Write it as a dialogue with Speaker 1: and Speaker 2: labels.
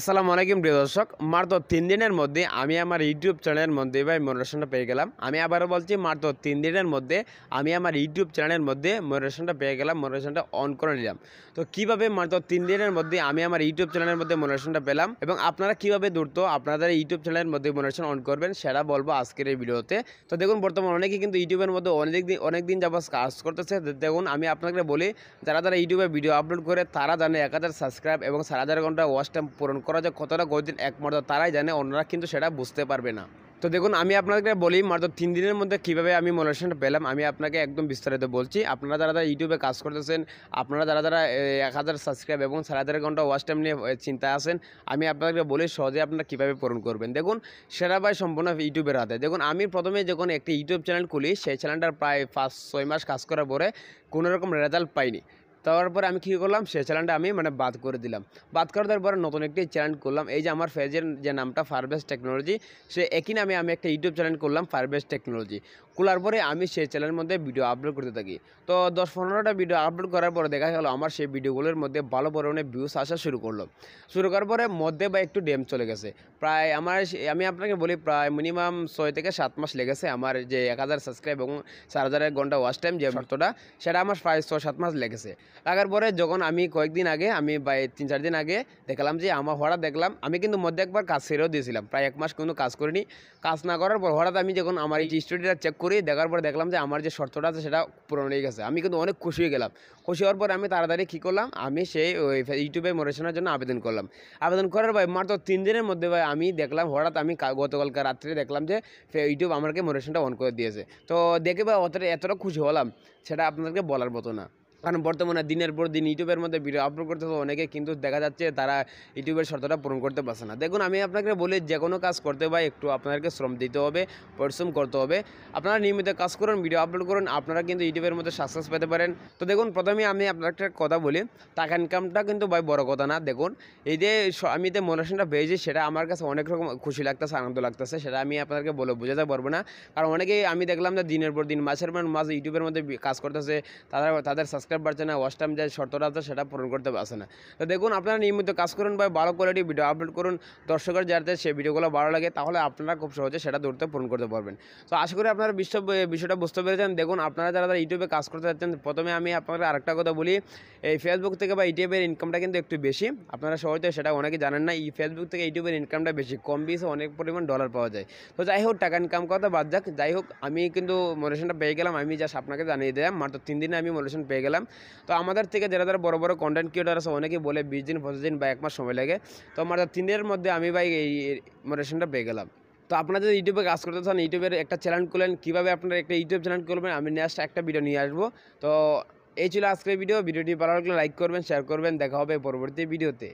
Speaker 1: আসসালামু আলাইকুম প্রিয় দর্শক মাত্র তিন দিনের মধ্যে আমি আমার ইউটিউব চ্যানেলের মধ্যে ভাই মনোরেশনটা পেয়ে গেলাম আমি আবারও বলছি মাত্র তিন দিনের মধ্যে আমি আমার ইউটিউব চ্যানেলের মধ্যে মনোরেশনটা পেয়ে গেলাম মনোরেশনটা অন করে নিলাম তো কীভাবে মাত্র তিন দিনের মধ্যে আমি আমার ইউটিউব চ্যানেলের মধ্যে মনোরেশনটা পেলাম এবং আপনারা কীভাবে দ্রুত আপনাদের ইউটিউব চ্যানেলের মধ্যে মনোরেশন অন করবেন সেটা বলবো আজকের এই ভিডিওতে তো দেখুন বর্তমানে অনেকেই কিন্তু ইউটিউবের মধ্যে অনেক দিন অনেক দিন যাবৎ কাজ করতেছে দেখুন আমি আপনাকে বলি যারা যারা ইউটিউবে ভিডিও আপলোড করে তারা জানে এক হাজার সাবস্ক্রাইব এবং সাড়ে হাজার ঘন্টা ওয়াচ টাইম পূরণ করা কতটা গতির এক মর্দ তারাই জানে অন্যরা কিন্তু সেটা বুঝতে পারবে না তো দেখুন আমি আপনাদেরকে বলি মাত্র তিন দিনের মধ্যে কীভাবে আমি মনোরেশনটা পেলাম আমি আপনাকে একদম বিস্তারিত বলছি আপনারা যারা যারা ইউটিউবে কাজ করতেছেন আপনারা যারা যারা এক হাজার সাবস্ক্রাইব এবং সাড়ে হাজার ঘন্টা ওয়াচ টাইম নিয়ে চিন্তা আছেন আমি আপনাদেরকে বলি সহজে আপনারা কীভাবে পূরণ করবেন দেখুন সেটা ভাই সম্পূর্ণ ইউটিউবের হাতে দেখুন আমি প্রথমে যখন একটি ইউটিউব চ্যানেল খুলি সেই চ্যানেলটার প্রায় পাঁচ ছয় মাস কাজ করার পরে কোনোরকম রেজাল্ট পাইনি তারপর আমি কী করলাম সেই চ্যানেলটা আমি মানে বাদ করে দিলাম বাদ করে দেওয়ার পরে নতুন একটি চ্যানেল করলাম এই যে আমার ফেজের যে নামটা ফারবেস টেকনোলজি সে একই নামে আমি একটা ইউটিউব চ্যানেল করলাম ফারবেস টেকনোলজি খোলার পরে আমি সেই চ্যানেলের মধ্যে ভিডিও আপলোড করতে থাকি তো দশ পনেরোটা ভিডিও আপলোড করার পরে দেখা গেলো আমার সেই ভিডিওগুলোর মধ্যে ভালো পরিমাণে ভিউস আসা শুরু করলো শুরু করার পরে মধ্যে বা একটু ডেম চলে গেছে প্রায় আমার আমি আপনাকে বলি প্রায় মিনিমাম ছয় থেকে সাত মাস লেগেছে আমার যে এক হাজার সাবস্ক্রাইব এবং চার হাজারের ঘন্টা ওয়াচ টাইম যে অর্থটা সেটা আমার প্রায় ছয় সাত মাস লেগেছে লাগার পরে যখন আমি কয়েকদিন আগে আমি প্রায় তিন চার দিন আগে দেখলাম যে আমার হঠাৎ দেখলাম আমি কিন্তু মধ্যে একবার কাজ ছেড়েও দিয়েছিলাম প্রায় এক মাস কিন্তু কাজ করিনি কাজ না করার পর হঠাৎ আমি যখন আমার এই স্টুডিওটা চেক করি দেখার পর দেখলাম যে আমার যে শর্তটা আছে সেটা পূরণ হয়ে গেছে আমি কিন্তু অনেক খুশি হয়ে গেলাম খুশি হওয়ার পর আমি তাড়াতাড়ি কী করলাম আমি সেই ওই ইউটিউবে মোটেশনের জন্য আবেদন করলাম আবেদন করার পর মাত্র তিন দিনের মধ্যে ভাই আমি দেখলাম হঠাৎ আমি গতকালকে রাত্রে দেখলাম যে ইউটিউব আমাকে মোটেশনটা অন করে দিয়েছে তো দেখে ভাই অতটা এতটা খুশি হলাম সেটা আপনাদেরকে বলার মতো না কারণ বর্তমানে দিনের পর দিন ইউটিউবের মধ্যে ভিডিও আপলোড করতে হবে অনেকে কিন্তু দেখা যাচ্ছে তারা ইউটিউবের শর্তটা পূরণ করতে পারছে না দেখুন আমি আপনাকে বলি যে কোনো কাজ করতে বা একটু আপনাদেরকে শ্রম দিতে হবে পরিশ্রম করতে হবে আপনারা নিয়মিত কাজ করুন ভিডিও আপলোড করুন আপনারা কিন্তু ইউটিউবের মধ্যে সাকসেস পেতে পারেন তো দেখুন প্রথমে আমি আপনার একটা কথা বলি টাকা ইনকামটা কিন্তু ভাই বড় কথা না দেখুন এই যে আমি যে মোটিভেশনটা পেয়েছি সেটা আমার কাছে অনেক রকম খুশি লাগতেছে আনন্দ লাগতেছে সেটা আমি আপনাদেরকে বলে বোঝাতে পারবো না কারণ অনেকেই আমি দেখলাম যে দিনের পর দিন মাসের পর মাস ইউটিউবের মধ্যে কাজ করতেছে তারা তাদের সাবস্ক্রাইব বাড়ছে না ওয়াচ টাইম যায় শর্তটা আছে সেটা পূরণ করতে পারছে না তো দেখুন আপনারা নিয়মিত কাজ করুন বা ভালো কোয়ালিটি ভিডিও আপলোড করুন দর্শকের যাতে সেই ভিডিওগুলো ভালো লাগে তাহলে আপনারা খুব সহজে সেটা দূরতে পূরণ করতে পারবেন তো আশা করি আপনারা বিশ্ব বিষয়টা বুঝতে পেরেছেন দেখুন আপনারা যারা যারা ইউটিউবে কাজ করতে যাচ্ছেন প্রথমে আমি আপনাদের আরেকটা কথা বলি এই ফেসবুক থেকে বা ইউটিউবের ইনকামটা কিন্তু একটু বেশি আপনারা সহজে সেটা অনেকে জানেন না এই ফেসবুক থেকে ইউটিউবের ইনকামটা বেশি কম বেশি অনেক পরিমাণ ডলার পাওয়া যায় তো যাই হোক টাকা ইনকাম করাতে বাদ যাক যাই হোক আমি কিন্তু মোটেশনটা পেয়ে গেলাম আমি জাস্ট আপনাকে জানিয়ে দিলাম মাত্র তিন দিনে আমি মোটেশন পেয়ে গেলাম বললাম তো আমাদের থেকে যারা যারা বড় বড় কন্টেন্ট ক্রিয়েটার আছে অনেকেই বলে বিশ দিন পঁচিশ দিন বা এক মাস সময় লাগে তো আমার তিনের মধ্যে আমি ভাই এই মোটেশনটা পেয়ে গেলাম তো আপনারা যদি ইউটিউবে কাজ করতে চান ইউটিউবের একটা চ্যানেল করলেন কীভাবে আপনারা একটা ইউটিউব চ্যানেল করবেন আমি নেক্সট একটা ভিডিও নিয়ে আসবো তো এই ছিল আজকের ভিডিও ভিডিওটি ভালো লাগলে লাইক করবেন শেয়ার করবেন দেখা হবে পরবর্তী ভিডিওতে